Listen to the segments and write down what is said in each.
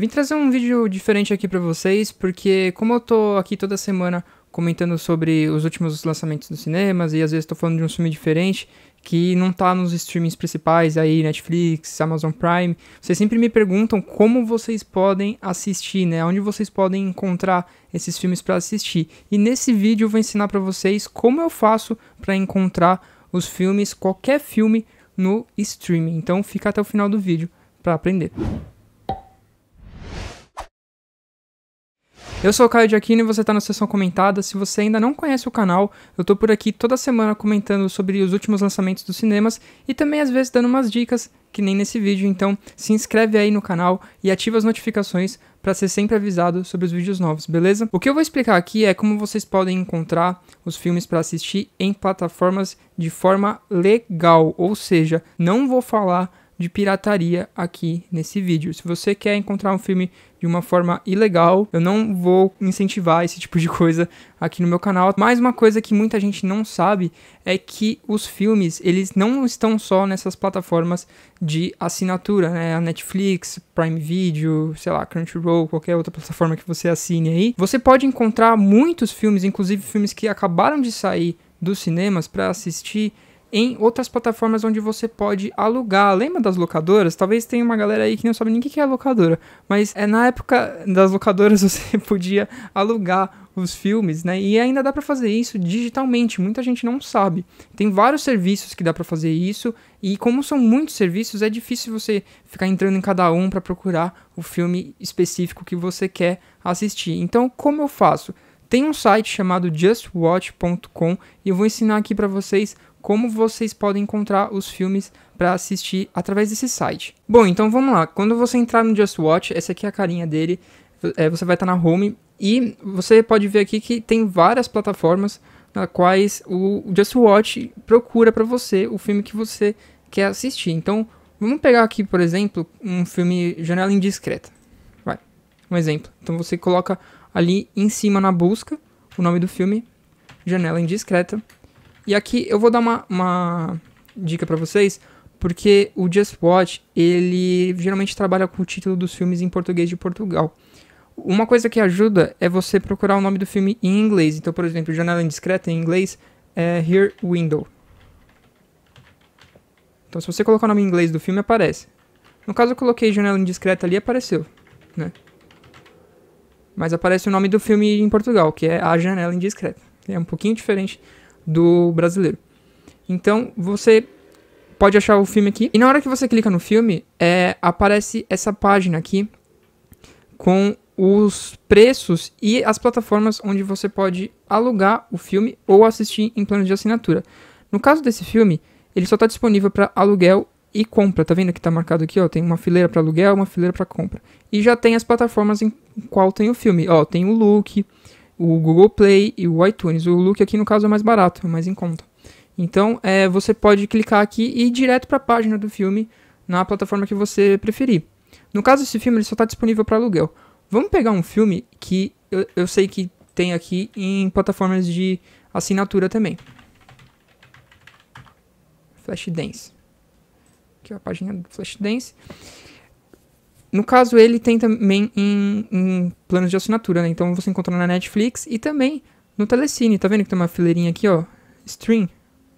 Vim trazer um vídeo diferente aqui para vocês, porque como eu tô aqui toda semana comentando sobre os últimos lançamentos dos cinemas e às vezes tô falando de um filme diferente que não tá nos streamings principais aí, Netflix, Amazon Prime, vocês sempre me perguntam como vocês podem assistir, né? Onde vocês podem encontrar esses filmes para assistir. E nesse vídeo eu vou ensinar para vocês como eu faço para encontrar os filmes, qualquer filme no streaming. Então fica até o final do vídeo para aprender. Eu sou o Caio de Aquino e você está na sessão comentada. Se você ainda não conhece o canal, eu estou por aqui toda semana comentando sobre os últimos lançamentos dos cinemas e também às vezes dando umas dicas, que nem nesse vídeo. Então, se inscreve aí no canal e ativa as notificações para ser sempre avisado sobre os vídeos novos, beleza? O que eu vou explicar aqui é como vocês podem encontrar os filmes para assistir em plataformas de forma legal, ou seja, não vou falar de pirataria aqui nesse vídeo. Se você quer encontrar um filme de uma forma ilegal, eu não vou incentivar esse tipo de coisa aqui no meu canal. Mas uma coisa que muita gente não sabe é que os filmes, eles não estão só nessas plataformas de assinatura, né? A Netflix, Prime Video, sei lá, Crunchyroll, qualquer outra plataforma que você assine aí. Você pode encontrar muitos filmes, inclusive filmes que acabaram de sair dos cinemas para assistir em outras plataformas onde você pode alugar. Lembra das locadoras? Talvez tenha uma galera aí que não sabe nem o que é locadora, mas é na época das locadoras você podia alugar os filmes, né? E ainda dá para fazer isso digitalmente, muita gente não sabe. Tem vários serviços que dá para fazer isso, e como são muitos serviços, é difícil você ficar entrando em cada um para procurar o filme específico que você quer assistir. Então, como eu faço? Tem um site chamado justwatch.com e eu vou ensinar aqui para vocês como vocês podem encontrar os filmes para assistir através desse site. Bom, então vamos lá. Quando você entrar no Just Watch, essa aqui é a carinha dele. É, você vai estar tá na home e você pode ver aqui que tem várias plataformas na quais o Just Watch procura para você o filme que você quer assistir. Então, vamos pegar aqui, por exemplo, um filme Janela Indiscreta. Vai, um exemplo. Então você coloca ali em cima na busca o nome do filme, Janela Indiscreta. E aqui eu vou dar uma, uma dica para vocês, porque o Just Watch, ele geralmente trabalha com o título dos filmes em português de Portugal. Uma coisa que ajuda é você procurar o nome do filme em inglês. Então, por exemplo, Janela Indiscreta em inglês é Here Window. Então, se você colocar o nome em inglês do filme, aparece. No caso, eu coloquei Janela Indiscreta ali apareceu, né? Mas aparece o nome do filme em Portugal, que é A Janela Indiscreta. É um pouquinho diferente do brasileiro. Então, você pode achar o filme aqui. E na hora que você clica no filme, é, aparece essa página aqui com os preços e as plataformas onde você pode alugar o filme ou assistir em plano de assinatura. No caso desse filme, ele só está disponível para aluguel e compra. Tá vendo que está marcado aqui, ó, tem uma fileira para aluguel, uma fileira para compra. E já tem as plataformas em qual tem o filme. Ó, tem o Look, o Google Play e o iTunes. O Look aqui no caso é mais barato, é mais em conta. Então é, você pode clicar aqui e ir direto para a página do filme na plataforma que você preferir. No caso desse filme, ele só está disponível para aluguel. Vamos pegar um filme que eu, eu sei que tem aqui em plataformas de assinatura também. Flashdance. Aqui é a página do Flashdance. No caso, ele tem também em, em planos de assinatura, né? Então você encontra na Netflix e também no Telecine. Tá vendo que tem uma fileirinha aqui, ó? Stream.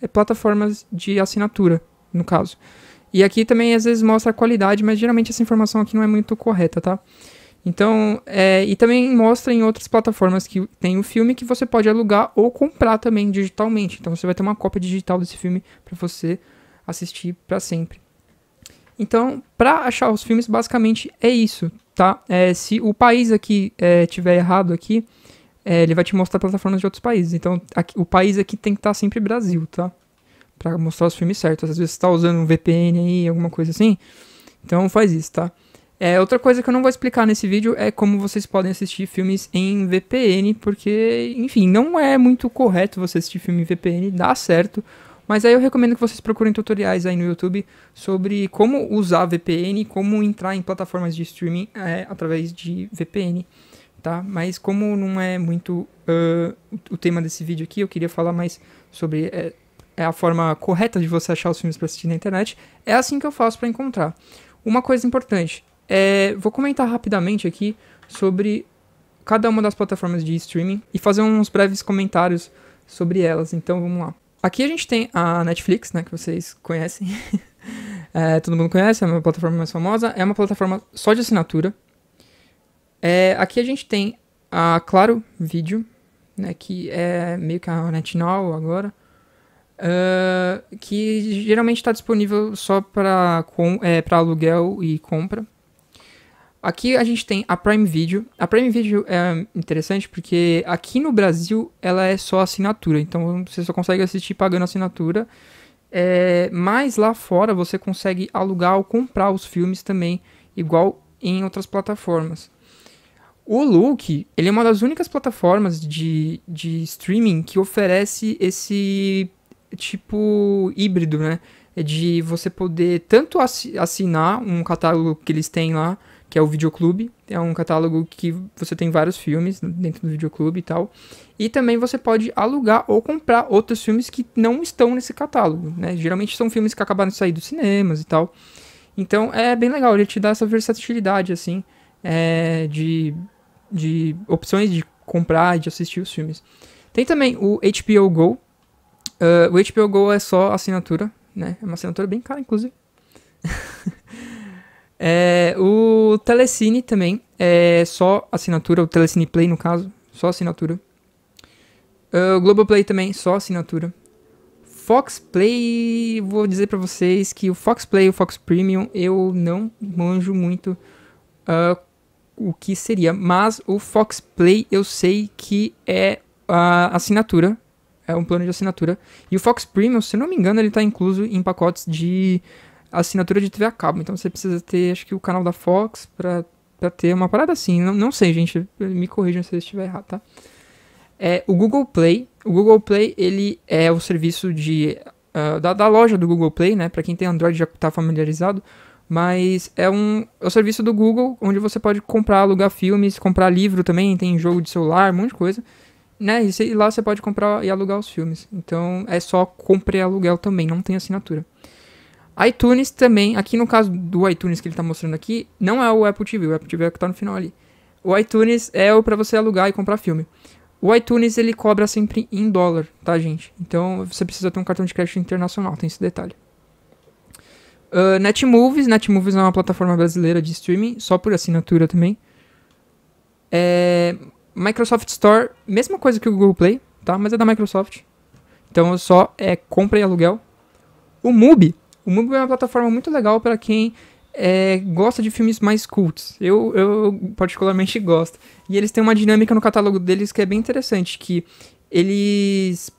É plataformas de assinatura, no caso. E aqui também às vezes mostra a qualidade, mas geralmente essa informação aqui não é muito correta, tá? Então, é, e também mostra em outras plataformas que tem o filme que você pode alugar ou comprar também digitalmente. Então você vai ter uma cópia digital desse filme para você assistir para sempre. Então, para achar os filmes, basicamente é isso, tá? É, se o país aqui é, tiver errado aqui, é, ele vai te mostrar plataformas de outros países. Então, aqui, o país aqui tem que estar tá sempre Brasil, tá? Para mostrar os filmes certos. Às vezes você está usando um VPN aí, alguma coisa assim. Então, faz isso, tá? É, outra coisa que eu não vou explicar nesse vídeo é como vocês podem assistir filmes em VPN, porque, enfim, não é muito correto você assistir filme em VPN, dá certo. Mas aí eu recomendo que vocês procurem tutoriais aí no YouTube sobre como usar VPN, como entrar em plataformas de streaming é, através de VPN, tá? Mas como não é muito uh, o tema desse vídeo aqui, eu queria falar mais sobre é, é a forma correta de você achar os filmes para assistir na internet. É assim que eu faço para encontrar. Uma coisa importante, é, vou comentar rapidamente aqui sobre cada uma das plataformas de streaming e fazer uns breves comentários sobre elas. Então vamos lá. Aqui a gente tem a Netflix, né, que vocês conhecem. é, todo mundo conhece, é uma plataforma mais famosa. É uma plataforma só de assinatura. É, aqui a gente tem a Claro Vídeo, né, que é meio que a NetNow agora. Uh, que geralmente está disponível só para é, aluguel e compra. Aqui a gente tem a Prime Video. A Prime Video é interessante porque aqui no Brasil ela é só assinatura, então você só consegue assistir pagando assinatura. É, mas lá fora você consegue alugar ou comprar os filmes também, igual em outras plataformas. O Look, ele é uma das únicas plataformas de, de streaming que oferece esse tipo híbrido, né? É de você poder tanto assinar um catálogo que eles têm lá, que é o videoclube. É um catálogo que você tem vários filmes dentro do videoclube e tal. E também você pode alugar ou comprar outros filmes que não estão nesse catálogo, né? Geralmente são filmes que acabaram de sair dos cinemas e tal. Então é bem legal, ele te dá essa versatilidade, assim, é, de, de opções de comprar e de assistir os filmes. Tem também o HBO Go. Uh, o HBO Go é só assinatura, né? É uma assinatura bem cara, inclusive. É, o Telecine também é só assinatura, o Telecine Play no caso, só assinatura. É, o Globoplay também, só assinatura. Fox Play, vou dizer para vocês que o Fox Play e o Fox Premium eu não manjo muito uh, o que seria, mas o Fox Play eu sei que é a assinatura, é um plano de assinatura. E o Fox Premium, se não me engano, ele tá incluso em pacotes de assinatura de TV a cabo. Então você precisa ter, acho que, o canal da Fox pra, pra ter uma parada assim. Não, não sei, gente. Me corrijam se eu estiver errado, tá? É, o Google Play. O Google Play, ele é o serviço de, uh, da, da, loja do Google Play, né? Pra quem tem Android já tá familiarizado. Mas é um é o serviço do Google, onde você pode comprar, alugar filmes, comprar livro também. Tem jogo de celular, um monte de coisa né? E lá você pode comprar e alugar os filmes. Então é só compra e aluguel também, não tem assinatura iTunes também, aqui no caso do iTunes que ele está mostrando aqui, não é o Apple TV, o Apple TV é o que está no final ali. O iTunes é o para você alugar e comprar filme. O iTunes ele cobra sempre em dólar, tá, gente? Então você precisa ter um cartão de crédito internacional, tem esse detalhe. Uh, Netmovies, Netmovies é uma plataforma brasileira de streaming, só por assinatura também. É, Microsoft Store, mesma coisa que o Google Play, tá? Mas é da Microsoft. Então só é compra e aluguel. O MUBI, o Mubi é uma plataforma muito legal para quem é, gosta de filmes mais cultos. Eu, eu particularmente gosto. E eles têm uma dinâmica no catálogo deles que é bem interessante, que eles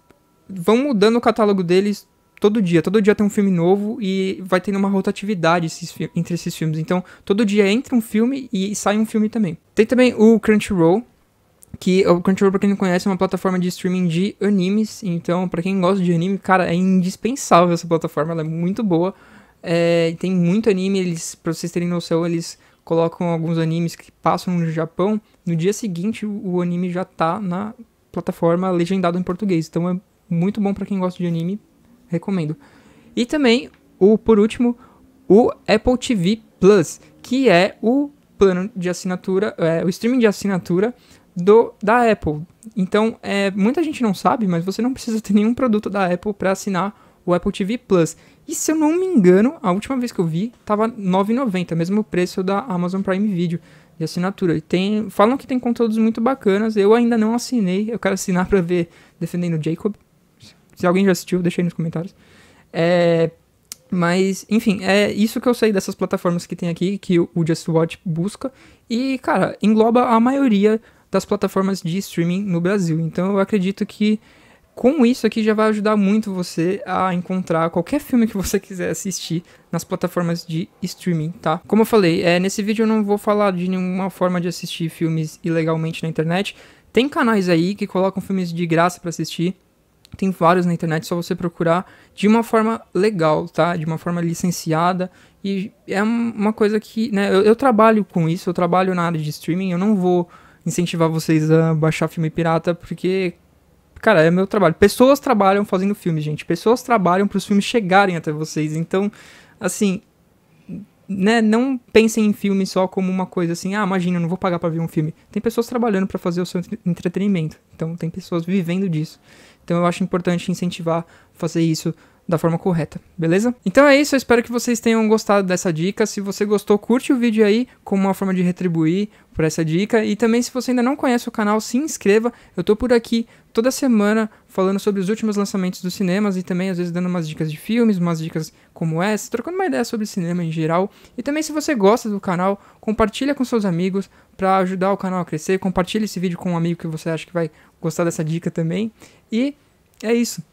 vão mudando o catálogo deles todo dia. Todo dia tem um filme novo e vai tendo uma rotatividade esses entre esses filmes. Então, todo dia entra um filme e sai um filme também. Tem também o Crunchyroll, que é o Crunchyroll, pra quem não conhece, é uma plataforma de streaming de animes. Então, para quem gosta de anime, cara, é indispensável essa plataforma, ela é muito boa. É, tem muito anime, eles, pra vocês terem noção, eles colocam alguns animes que passam no Japão. No dia seguinte, o anime já tá na plataforma legendado em português. Então é muito bom para quem gosta de anime, recomendo. E também, o por último, o Apple TV Plus, que é o plano de assinatura, é, o streaming de assinatura do da Apple. Então, é, muita gente não sabe, mas você não precisa ter nenhum produto da Apple para assinar o Apple TV Plus. E se eu não me engano, a última vez que eu vi, tava 9,90, mesmo preço da Amazon Prime Video de assinatura. E tem, falam que tem conteúdos muito bacanas. Eu ainda não assinei, eu quero assinar para ver defendendo o Jacob. Se alguém já assistiu, deixa aí nos comentários. É, mas, enfim, é isso que eu sei dessas plataformas que tem aqui, que o Just Watch busca. E, cara, engloba a maioria das plataformas de streaming no Brasil. Então eu acredito que com isso aqui já vai ajudar muito você a encontrar qualquer filme que você quiser assistir nas plataformas de streaming, tá? Como eu falei, é, nesse vídeo eu não vou falar de nenhuma forma de assistir filmes ilegalmente na internet. Tem canais aí que colocam filmes de graça para assistir. Tem vários na internet, só você procurar de uma forma legal, tá? De uma forma licenciada. E é uma coisa que, né? Eu, eu trabalho com isso, eu trabalho na área de streaming, eu não vou incentivar vocês a baixar filme pirata, porque, cara, é meu trabalho. Pessoas trabalham fazendo filmes, gente. Pessoas trabalham para os filmes chegarem até vocês. Então, assim, né, não pensem em filme só como uma coisa assim, ah, imagina, eu não vou pagar para ver um filme. Tem pessoas trabalhando para fazer o seu entretenimento. Então, tem pessoas vivendo disso. Então, eu acho importante incentivar fazer isso da forma correta, beleza? Então é isso, eu espero que vocês tenham gostado dessa dica. Se você gostou, curte o vídeo aí como uma forma de retribuir por essa dica. E também, se você ainda não conhece o canal, se inscreva. Eu tô por aqui toda semana falando sobre os últimos lançamentos dos cinemas e também, às vezes, dando umas dicas de filmes, umas dicas como essa, trocando uma ideia sobre cinema em geral. E também, se você gosta do canal, compartilha com seus amigos para ajudar o canal a crescer. Compartilhe esse vídeo com um amigo que você acha que vai gostar dessa dica também. E é isso.